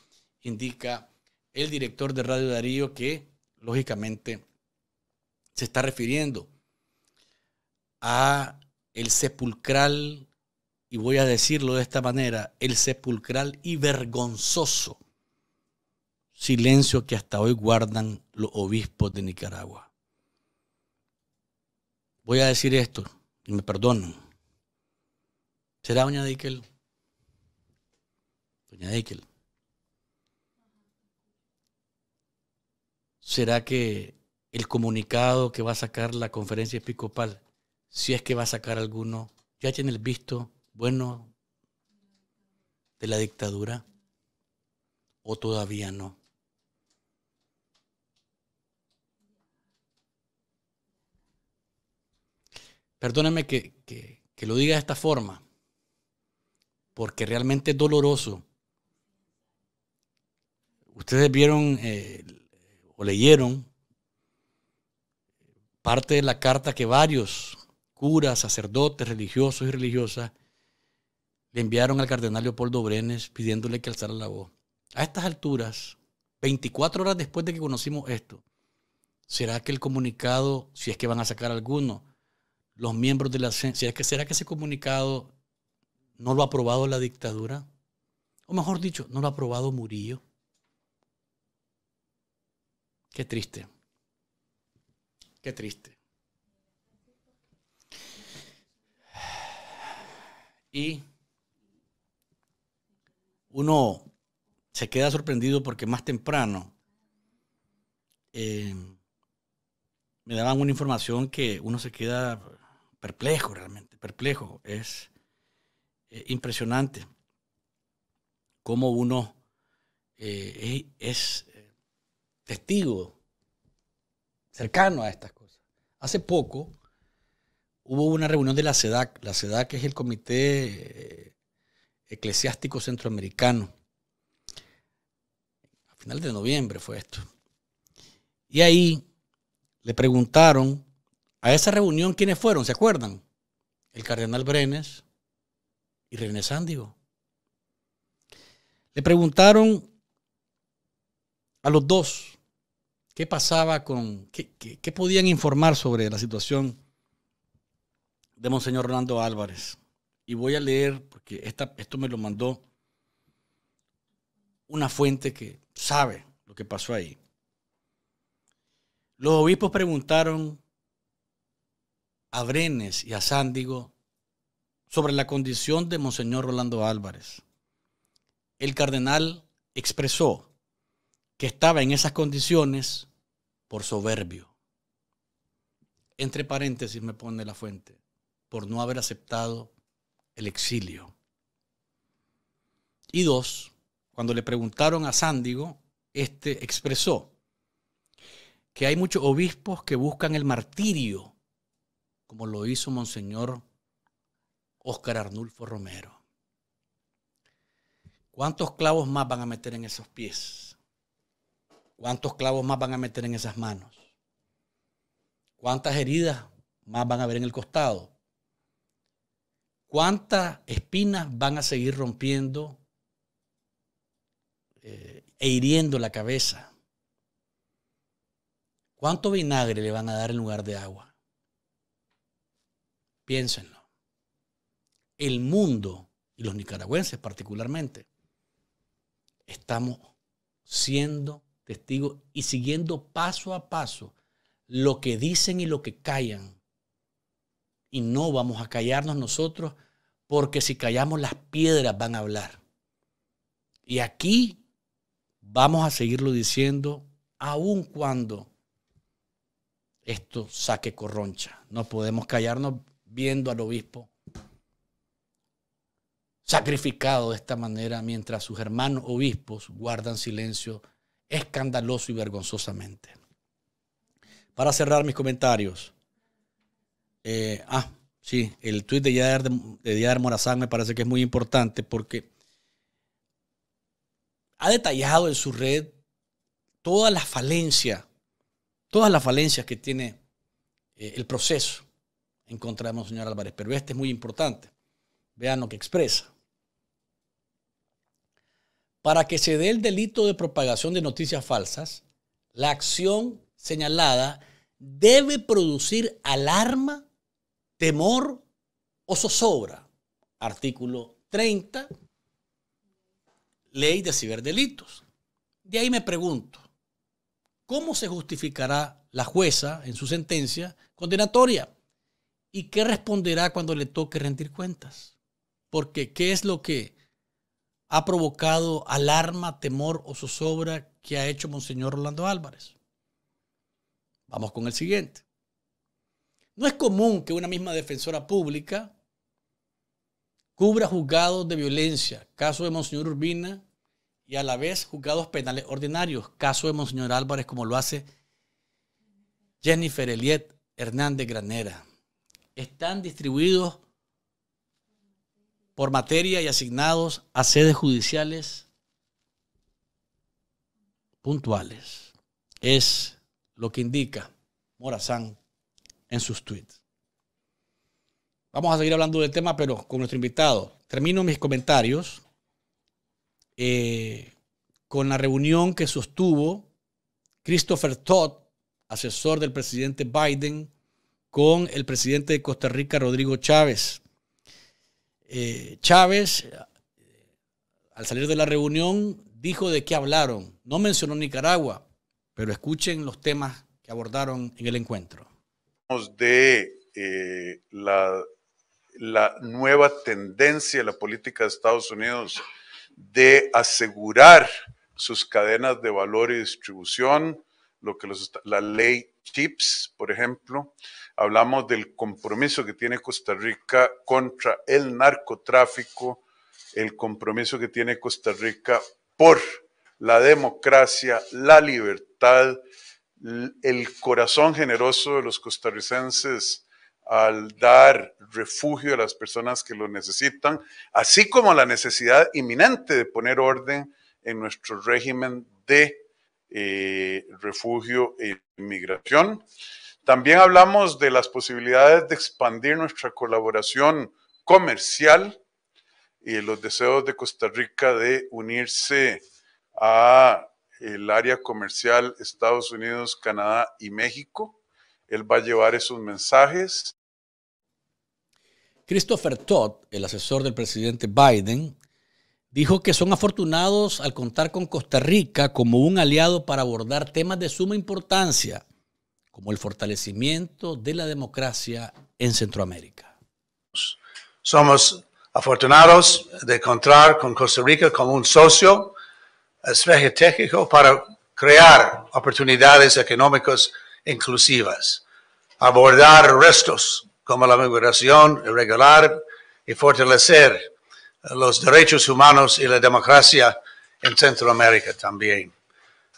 indica el director de Radio Darío que lógicamente se está refiriendo a el sepulcral, y voy a decirlo de esta manera, el sepulcral y vergonzoso silencio que hasta hoy guardan los obispos de Nicaragua. Voy a decir esto, y me perdonan. ¿Será doña Dickel? Doña Dickel. ¿Será que el comunicado que va a sacar la conferencia episcopal si es que va a sacar alguno, ya tiene el visto bueno de la dictadura o todavía no. Perdóname que, lo diga de esta forma, porque realmente es doloroso. Ustedes vieron eh, o leyeron parte de la carta que varios curas, sacerdotes, religiosos y religiosas, le enviaron al cardenal Leopoldo Brenes pidiéndole que alzara la voz. A estas alturas, 24 horas después de que conocimos esto, ¿será que el comunicado, si es que van a sacar alguno, los miembros de la si es que será que ese comunicado no lo ha aprobado la dictadura? O mejor dicho, no lo ha aprobado Murillo. Qué triste. Qué triste. Y uno se queda sorprendido porque más temprano eh, me daban una información que uno se queda perplejo realmente, perplejo. Es eh, impresionante cómo uno eh, es testigo cercano a estas cosas. Hace poco hubo una reunión de la SEDAC. La SEDAC es el Comité eh, Eclesiástico Centroamericano. A final de noviembre fue esto. Y ahí le preguntaron a esa reunión quiénes fueron, ¿se acuerdan? El cardenal Brenes y René Sándigo. Le preguntaron a los dos qué pasaba con, qué podían informar sobre la situación de Monseñor Rolando Álvarez. Y voy a leer, porque esto me lo mandó una fuente que sabe lo que pasó ahí. Los obispos preguntaron a Brenes y a Sándigo sobre la condición de Monseñor Rolando Álvarez. El cardenal expresó que estaba en esas condiciones por soberbio. Entre paréntesis me pone la fuente por no haber aceptado el exilio. Y dos, cuando le preguntaron a Sándigo, este expresó que hay muchos obispos que buscan el martirio, como lo hizo Monseñor Óscar Arnulfo Romero. ¿Cuántos clavos más van a meter en esos pies? ¿Cuántos clavos más van a meter en esas manos? ¿Cuántas heridas más van a haber en el costado? ¿Cuántas espinas van a seguir rompiendo eh, e hiriendo la cabeza? ¿Cuánto vinagre le van a dar en lugar de agua? Piénsenlo. El mundo, y los nicaragüenses particularmente, estamos siendo testigos y siguiendo paso a paso lo que dicen y lo que callan y no vamos a callarnos nosotros, porque si callamos las piedras van a hablar. Y aquí vamos a seguirlo diciendo, aun cuando esto saque corroncha. No podemos callarnos viendo al obispo sacrificado de esta manera mientras sus hermanos obispos guardan silencio escandaloso y vergonzosamente. Para cerrar mis comentarios, eh, ah, sí, el tuit de Yadar, de Morazán me parece que es muy importante porque ha detallado en su red todas las falencias, todas las falencias que tiene eh, el proceso en contra de Monseñor Álvarez. Pero este es muy importante. Vean lo que expresa. Para que se dé el delito de propagación de noticias falsas, la acción señalada debe producir alarma temor o zozobra. Artículo 30, ley de ciberdelitos. De ahí me pregunto, ¿cómo se justificará la jueza en su sentencia condenatoria? ¿Y qué responderá cuando le toque rendir cuentas? Porque ¿qué es lo que ha provocado alarma, temor o zozobra que ha hecho Monseñor Rolando Álvarez? Vamos con el siguiente. No es común que una misma defensora pública cubra juzgados de violencia, caso de Monseñor Urbina, y a la vez juzgados penales ordinarios, caso de Monseñor Álvarez, como lo hace Jennifer Eliet Hernández Granera. Están distribuidos por materia y asignados a sedes judiciales puntuales. Es lo que indica Morazán en sus tweets. Vamos a seguir hablando del tema, pero con nuestro invitado. Termino mis comentarios eh, con la reunión que sostuvo Christopher Todd, asesor del presidente Biden, con el presidente de Costa Rica, Rodrigo Chávez. Eh, Chávez, al salir de la reunión, dijo de qué hablaron. No mencionó Nicaragua, pero escuchen los temas que abordaron en el encuentro de eh, la, nueva tendencia de la política de Estados Unidos de asegurar sus cadenas de valor y distribución, lo que la ley CHIPS, por ejemplo, hablamos del compromiso que tiene Costa Rica contra el narcotráfico, el compromiso que tiene Costa Rica por la democracia, la libertad el corazón generoso de los costarricenses al dar refugio a las personas que lo necesitan, así como la necesidad inminente de poner orden en nuestro régimen de eh, refugio e inmigración. También hablamos de las posibilidades de expandir nuestra colaboración comercial y los deseos de Costa Rica de unirse a el área comercial Estados Unidos, Canadá y México. Él va a llevar esos mensajes. Christopher Todd, el asesor del presidente Biden, dijo que son afortunados al contar con Costa Rica como un aliado para abordar temas de suma importancia, como el fortalecimiento de la democracia en Centroamérica. Somos afortunados de contar con Costa Rica como un socio estratégico técnico para crear oportunidades económicas inclusivas, abordar restos como la migración irregular y fortalecer los derechos humanos y la democracia en Centroamérica también.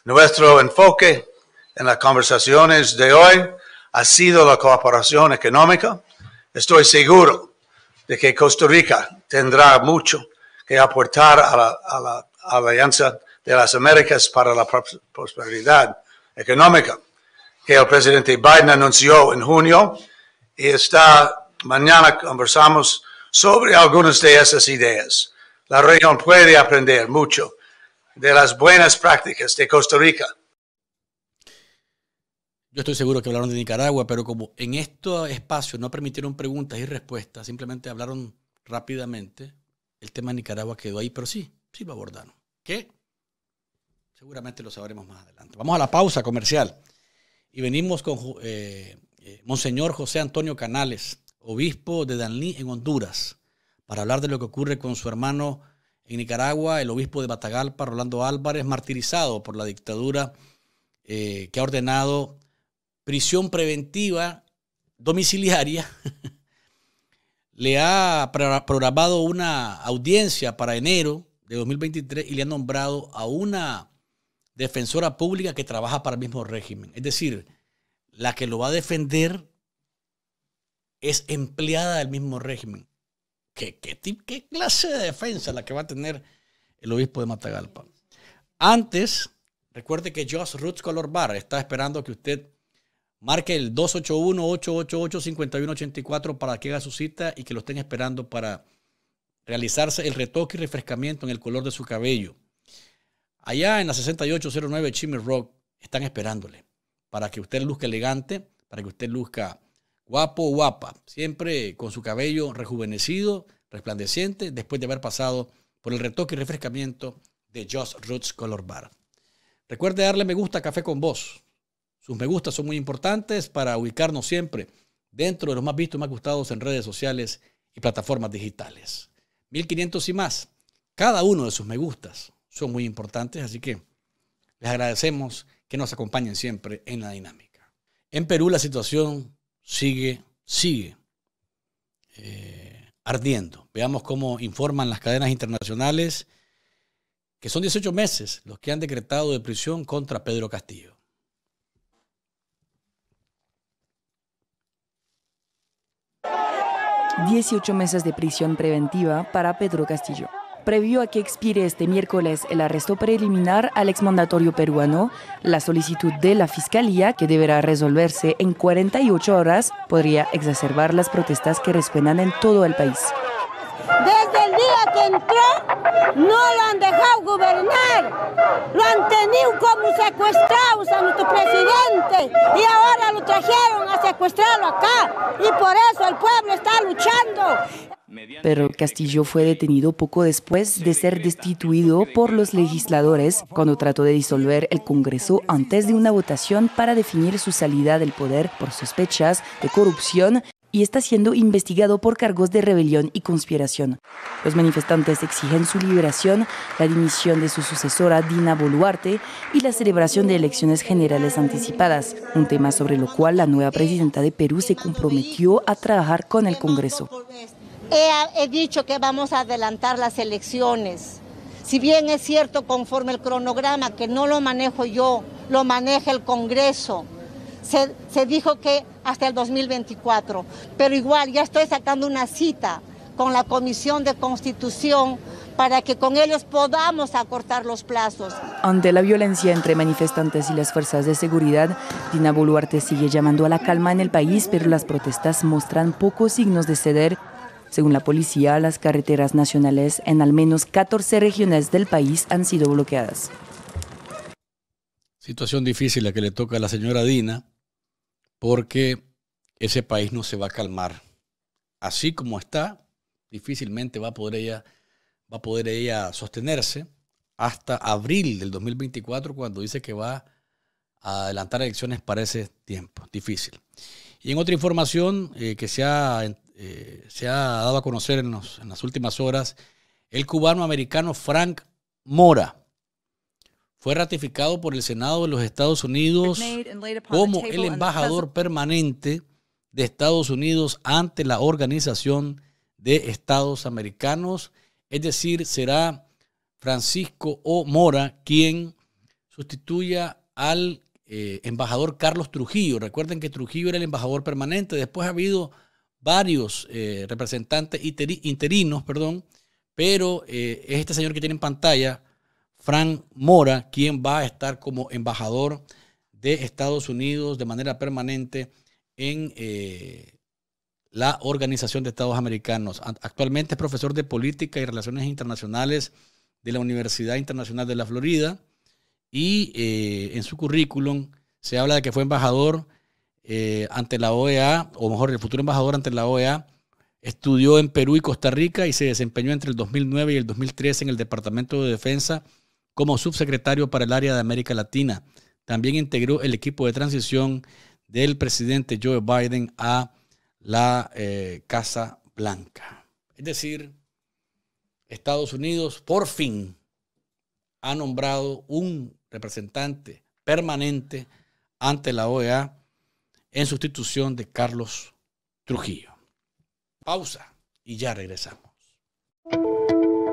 Nuestro enfoque en las conversaciones de hoy ha sido la cooperación económica. Estoy seguro de que Costa Rica tendrá mucho que aportar a la Alianza de las Américas para la prosperidad económica, que el presidente Biden anunció en junio. Y esta mañana conversamos sobre algunas de esas ideas. La región puede aprender mucho de las buenas prácticas de Costa Rica. Yo estoy seguro que hablaron de Nicaragua, pero como en este espacio no permitieron preguntas y respuestas, simplemente hablaron rápidamente, el tema de Nicaragua quedó ahí, pero sí, sí lo abordaron. ¿Qué? Seguramente lo sabremos más adelante. Vamos a la pausa comercial y venimos con eh, eh, Monseñor José Antonio Canales, obispo de Danlí en Honduras, para hablar de lo que ocurre con su hermano en Nicaragua, el obispo de Batagalpa, Rolando Álvarez, martirizado por la dictadura eh, que ha ordenado prisión preventiva domiciliaria. [laughs] Le ha programado una audiencia para enero de 2023 y le ha nombrado a una defensora pública que trabaja para el mismo régimen. Es decir, la que lo va a defender es empleada del mismo régimen. ¿Qué, qué, clase de defensa la que va a tener el obispo de Matagalpa? Antes, recuerde que Josh Roots Color Bar está esperando que usted marque el 281-888-5184 para que haga su cita y que lo estén esperando para realizarse el retoque y refrescamiento en el color de su cabello. Allá en la 6809 Chimney Rock están esperándole para que usted luzca elegante, para que usted luzca guapo o guapa, siempre con su cabello rejuvenecido, resplandeciente, después de haber pasado por el retoque y refrescamiento de Just Roots Color Bar. Recuerde darle me gusta a Café con Vos. Sus me gustas son muy importantes para ubicarnos siempre dentro de los más vistos y más gustados en redes sociales y plataformas digitales. 1500 y más. Cada uno de sus me gustas son muy importantes, así que les agradecemos que nos acompañen siempre en la dinámica. En Perú la situación sigue, sigue eh, ardiendo. Veamos cómo informan las cadenas internacionales que son 18 meses los que han decretado de prisión contra Pedro Castillo. 18 meses de prisión preventiva para Pedro Castillo. Previo a que expire este miércoles el arresto preliminar al exmandatorio peruano, la solicitud de la Fiscalía, que deberá resolverse en 48 horas, podría exacerbar las protestas que resuenan en todo el país entró no lo han dejado gobernar, lo han tenido como secuestrado a nuestro presidente y ahora lo trajeron a secuestrarlo acá y por eso el pueblo está luchando. Pero Castillo fue detenido poco después de ser destituido por los legisladores cuando trató de disolver el Congreso antes de una votación para definir su salida del poder por sospechas de corrupción y está siendo investigado por cargos de rebelión y conspiración. Los manifestantes exigen su liberación, la dimisión de su sucesora Dina Boluarte y la celebración de elecciones generales anticipadas, un tema sobre lo cual la nueva presidenta de Perú se comprometió a trabajar con el Congreso. He, dicho que vamos a adelantar las elecciones. Si bien es cierto conforme el cronograma, que no lo manejo yo, lo maneja el Congreso se, dijo que hasta el 2024, pero igual ya estoy sacando una cita con la Comisión de Constitución para que con ellos podamos acortar los plazos. Ante la violencia entre manifestantes y las fuerzas de seguridad, Dina Boluarte sigue llamando a la calma en el país, pero las protestas muestran pocos signos de ceder. Según la policía, las carreteras nacionales en al menos 14 regiones del país han sido bloqueadas. Situación difícil la que le toca a la señora Dina, porque ese país no se va a calmar. Así como está, difícilmente va a poder ella, va poder sostenerse hasta abril del 2024 cuando dice que va a adelantar elecciones para ese tiempo. Difícil. Y en otra información eh, que se ha, eh, se ha dado a conocer en las últimas horas, el cubano americano Frank Mora fue ratificado por el Senado de los Estados Unidos como el embajador permanente de Estados Unidos ante la Organización de Estados Americanos. Es decir, será Francisco O. Mora quien sustituya al eh, embajador Carlos Trujillo. Recuerden que Trujillo era el embajador permanente. Después ha habido varios eh, representantes interinos, perdón, pero eh, es este señor que tiene en pantalla, Fran Mora, quien va a estar como embajador de Estados Unidos de manera permanente en eh, la Organización de Estados Americanos. Actualmente es profesor de Política y Relaciones Internacionales de la Universidad Internacional de la Florida y eh, en su currículum se habla de que fue embajador eh, ante la OEA, o mejor, el futuro embajador ante la OEA. Estudió en Perú y Costa Rica y se desempeñó entre el 2009 y el 2013 en el Departamento de Defensa como subsecretario para el área de América Latina. También integró el equipo de transición del presidente Joe Biden a la eh, Casa Blanca. Es decir, Estados Unidos por fin ha nombrado un representante permanente ante la OEA en sustitución de Carlos Trujillo. Pausa y ya regresamos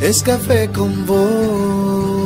es café con vos.